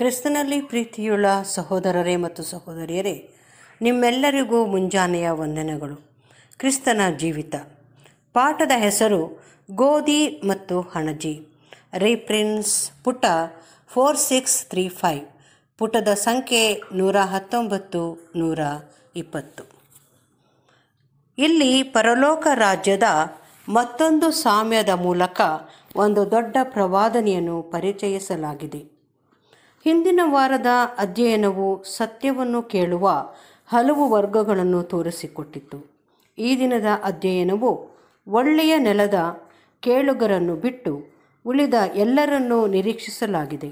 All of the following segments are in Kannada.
ಕ್ರಿಸ್ತನಲ್ಲಿ ಪ್ರೀತಿಯುಳ್ಳ ಸಹೋದರರೇ ಮತ್ತು ಸಹೋದರಿಯರೇ ನಿಮ್ಮೆಲ್ಲರಿಗೂ ಮುಂಜಾನೆಯ ವಂದನೆಗಳು ಕ್ರಿಸ್ತನ ಜೀವಿತ ಪಾಠದ ಹೆಸರು ಗೋಧಿ ಮತ್ತು ಹಣಜಿ ರೀಪ್ರಿನ್ಸ್ ಪುಟ ಫೋರ್ ಸಿಕ್ಸ್ ತ್ರೀ ಫೈವ್ ಪುಟದ ಸಂಖ್ಯೆ ನೂರ ಹತ್ತೊಂಬತ್ತು ನೂರ ಇಪ್ಪತ್ತು ಇಲ್ಲಿ ಪರಲೋಕ ರಾಜ್ಯದ ಮತ್ತೊಂದು ಸಾಮ್ಯದ ಮೂಲಕ ಒಂದು ದೊಡ್ಡ ಪ್ರವಾದನೆಯನ್ನು ಪರಿಚಯಿಸಲಾಗಿದೆ ಹಿಂದಿನ ವಾರದ ಅಧ್ಯಯನವು ಸತ್ಯವನ್ನು ಕೇಳುವ ಹಲವು ವರ್ಗಗಳನ್ನು ತೋರಿಸಿಕೊಟ್ಟಿತ್ತು ಈ ದಿನದ ಅಧ್ಯಯನವು ಒಳ್ಳೆಯ ನೆಲದ ಕೇಳುಗರನ್ನು ಬಿಟ್ಟು ಉಳಿದ ಎಲ್ಲರನ್ನೂ ನಿರೀಕ್ಷಿಸಲಾಗಿದೆ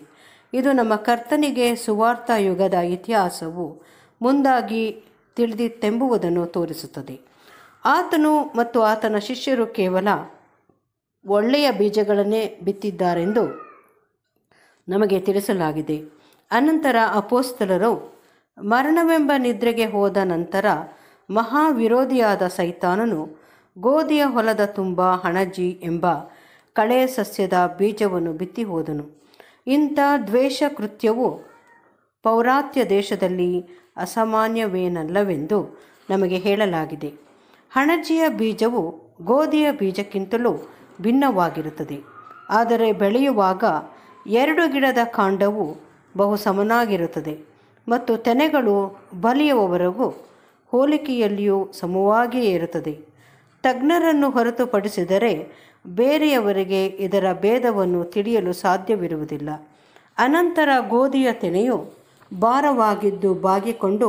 ಇದು ನಮ್ಮ ಕರ್ತನಿಗೆ ಸುವಾರ್ಥ ಯುಗದ ಇತಿಹಾಸವು ಮುಂದಾಗಿ ತಿಳಿದಿತ್ತೆಂಬುವುದನ್ನು ತೋರಿಸುತ್ತದೆ ಆತನು ಮತ್ತು ಆತನ ಶಿಷ್ಯರು ಕೇವಲ ಒಳ್ಳೆಯ ಬೀಜಗಳನ್ನೇ ಬಿತ್ತಿದ್ದಾರೆಂದು ನಮಗೆ ತಿಳಿಸಲಾಗಿದೆ ಅನಂತರ ಅಪೋಸ್ತಲರು ಮರಣವೆಂಬ ನಿದ್ರೆಗೆ ಹೋದ ನಂತರ ಮಹಾವಿರೋಧಿಯಾದ ಸೈತಾನನು ಗೋಧಿಯ ಹೊಲದ ತುಂಬ ಹಣಜಿ ಎಂಬ ಕಳೆ ಸಸ್ಯದ ಬೀಜವನ್ನು ಬಿತ್ತಿ ಹೋದನು ಇಂಥ ದ್ವೇಷ ಕೃತ್ಯವು ಪೌರಾತ್ಯ ದೇಶದಲ್ಲಿ ಅಸಾಮಾನ್ಯವೇನಲ್ಲವೆಂದು ನಮಗೆ ಹೇಳಲಾಗಿದೆ ಹಣಜಿಯ ಬೀಜವು ಗೋಧಿಯ ಬೀಜಕ್ಕಿಂತಲೂ ಭಿನ್ನವಾಗಿರುತ್ತದೆ ಆದರೆ ಬೆಳೆಯುವಾಗ ಎರಡು ಗಿಡದ ಕಾಂಡವು ಬಹು ಸಮನಾಗಿರುತ್ತದೆ ಮತ್ತು ತೆನೆಗಳು ಬಲಿಯುವವರೆಗೂ ಹೋಲಿಕೆಯಲ್ಲಿಯೂ ಸಮವಾಗಿಯೇ ಇರುತ್ತದೆ ತಜ್ಞರನ್ನು ಹೊರತುಪಡಿಸಿದರೆ ಬೇರೆಯವರಿಗೆ ಇದರ ಭೇದವನ್ನು ತಿಳಿಯಲು ಸಾಧ್ಯವಿರುವುದಿಲ್ಲ ಅನಂತರ ಗೋಧಿಯ ತೆನೆಯು ಭಾರವಾಗಿದ್ದು ಬಾಗಿಕೊಂಡು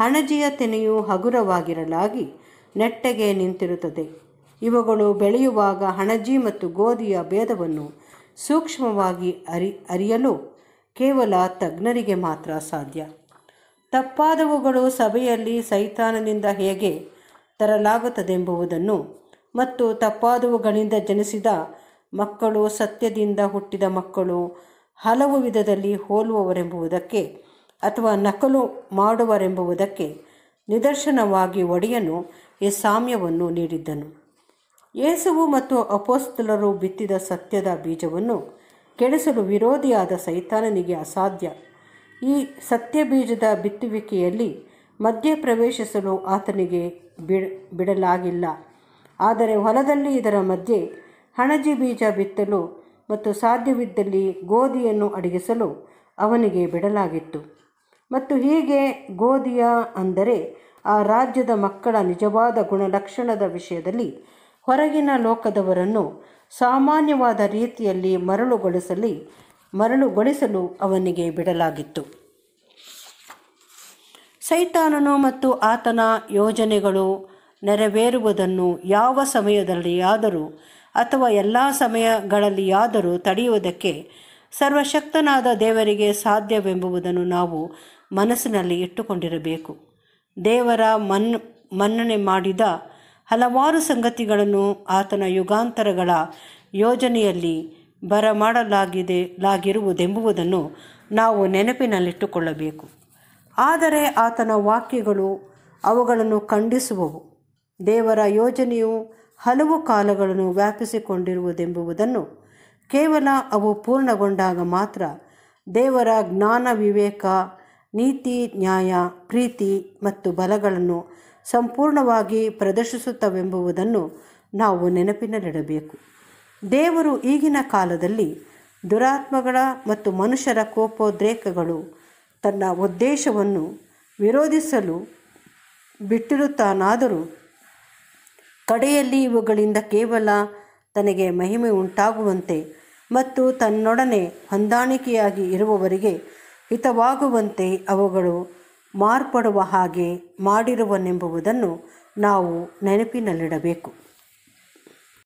ಹಣಜಿಯ ತೆನೆಯು ಹಗುರವಾಗಿರಲಾಗಿ ನೆಟ್ಟಗೆ ನಿಂತಿರುತ್ತದೆ ಇವುಗಳು ಬೆಳೆಯುವಾಗ ಹಣಜಿ ಮತ್ತು ಗೋಧಿಯ ಭೇದವನ್ನು ಸೂಕ್ಷ್ಮವಾಗಿ ಅರಿ ಅರಿಯಲು ಕೇವಲ ತಜ್ಞರಿಗೆ ಮಾತ್ರ ಸಾಧ್ಯ ತಪ್ಪಾದವುಗಳು ಸಭೆಯಲ್ಲಿ ಸೈತಾನನಿಂದ ಹೇಗೆ ತರಲಾಗುತ್ತದೆಂಬುವುದನ್ನು ಮತ್ತು ತಪ್ಪಾದವುಗಳಿಂದ ಜನಿಸಿದ ಮಕ್ಕಳು ಸತ್ಯದಿಂದ ಹುಟ್ಟಿದ ಮಕ್ಕಳು ಹಲವು ವಿಧದಲ್ಲಿ ಹೋಲುವವರೆಂಬುವುದಕ್ಕೆ ಅಥವಾ ನಕಲು ಮಾಡುವರೆಂಬುವುದಕ್ಕೆ ನಿದರ್ಶನವಾಗಿ ಒಡೆಯನು ಈ ಸಾಮ್ಯವನ್ನು ನೀಡಿದ್ದನು ಯೇಸುವು ಮತ್ತು ಅಪೋಸ್ತಲರು ಬಿತ್ತಿದ ಸತ್ಯದ ಬೀಜವನ್ನು ಕೆಡಿಸಲು ವಿರೋಧಿಯಾದ ಸೈತಾನನಿಗೆ ಅಸಾಧ್ಯ ಈ ಸತ್ಯ ಬೀಜದ ಬಿತ್ತುವಿಕೆಯಲ್ಲಿ ಮಧ್ಯ ಪ್ರವೇಶಿಸಲು ಆತನಿಗೆ ಬಿಡಲಾಗಿಲ್ಲ ಆದರೆ ಹೊಲದಲ್ಲಿ ಇದರ ಮಧ್ಯೆ ಹಣಜಿ ಬೀಜ ಬಿತ್ತಲು ಮತ್ತು ಸಾಧ್ಯವಿದ್ದಲ್ಲಿ ಗೋಧಿಯನ್ನು ಅಡಗಿಸಲು ಅವನಿಗೆ ಬಿಡಲಾಗಿತ್ತು ಮತ್ತು ಹೀಗೆ ಗೋಧಿಯ ಅಂದರೆ ಆ ರಾಜ್ಯದ ಮಕ್ಕಳ ನಿಜವಾದ ಗುಣಲಕ್ಷಣದ ವಿಷಯದಲ್ಲಿ ಹೊರಗಿನ ಲೋಕದವರನ್ನು ಸಾಮಾನ್ಯವಾದ ರೀತಿಯಲ್ಲಿ ಮರಳುಗೊಳಿಸಲಿ ಮರಳುಗೊಳಿಸಲು ಅವನಿಗೆ ಬಿಡಲಾಗಿತ್ತು ಸೈತಾನನು ಮತ್ತು ಆತನ ಯೋಜನೆಗಳು ನೆರವೇರುವುದನ್ನು ಯಾವ ಸಮಯದಲ್ಲಿಯಾದರೂ ಅಥವಾ ಎಲ್ಲ ಸಮಯಗಳಲ್ಲಿಯಾದರೂ ತಡೆಯುವುದಕ್ಕೆ ಸರ್ವಶಕ್ತನಾದ ದೇವರಿಗೆ ಸಾಧ್ಯವೆಂಬುದನ್ನು ನಾವು ಮನಸ್ಸಿನಲ್ಲಿ ಇಟ್ಟುಕೊಂಡಿರಬೇಕು ದೇವರ ಮನ್ ಮನ್ನಣೆ ಮಾಡಿದ ಹಲವಾರು ಸಂಗತಿಗಳನ್ನು ಆತನ ಯುಗಾಂತರಗಳ ಯೋಜನೆಯಲ್ಲಿ ಬರಮಾಡಲಾಗಿದೆ ಲಾಗಿರುವುದೆಂಬುದನ್ನು ನಾವು ನೆನಪಿನಲ್ಲಿಟ್ಟುಕೊಳ್ಳಬೇಕು ಆದರೆ ಆತನ ವಾಕ್ಯಗಳು ಅವುಗಳನ್ನು ಖಂಡಿಸುವವು ದೇವರ ಯೋಜನೆಯು ಹಲವು ಕಾಲಗಳನ್ನು ವ್ಯಾಪಿಸಿಕೊಂಡಿರುವುದೆಂಬುವುದನ್ನು ಕೇವಲ ಅವು ಪೂರ್ಣಗೊಂಡಾಗ ಮಾತ್ರ ದೇವರ ಜ್ಞಾನ ವಿವೇಕ ನೀತಿ ನ್ಯಾಯ ಪ್ರೀತಿ ಮತ್ತು ಬಲಗಳನ್ನು ಸಂಪೂರ್ಣವಾಗಿ ಪ್ರದರ್ಶಿಸುತ್ತವೆಂಬುದನ್ನು ನಾವು ನೆನಪಿನಲ್ಲಿಡಬೇಕು ದೇವರು ಈಗಿನ ಕಾಲದಲ್ಲಿ ದುರಾತ್ಮಗಳ ಮತ್ತು ಮನುಷ್ಯರ ಕೋಪೋದ್ರೇಕಗಳು ತನ್ನ ಉದ್ದೇಶವನ್ನು ವಿರೋಧಿಸಲು ಬಿಟ್ಟಿರುತ್ತಾನಾದರೂ ಕಡೆಯಲ್ಲಿ ಇವುಗಳಿಂದ ಕೇವಲ ತನಗೆ ಮಹಿಮೆ ಉಂಟಾಗುವಂತೆ ಮತ್ತು ತನ್ನೊಡನೆ ಹೊಂದಾಣಿಕೆಯಾಗಿ ಇರುವವರಿಗೆ ಹಿತವಾಗುವಂತೆ ಅವುಗಳು ಮಾರ್ಪಡುವ ಹಾಗೆ ಮಾಡಿರುವನೆಂಬುವುದನ್ನು ನಾವು ನೆನಪಿನಲ್ಲಿಡಬೇಕು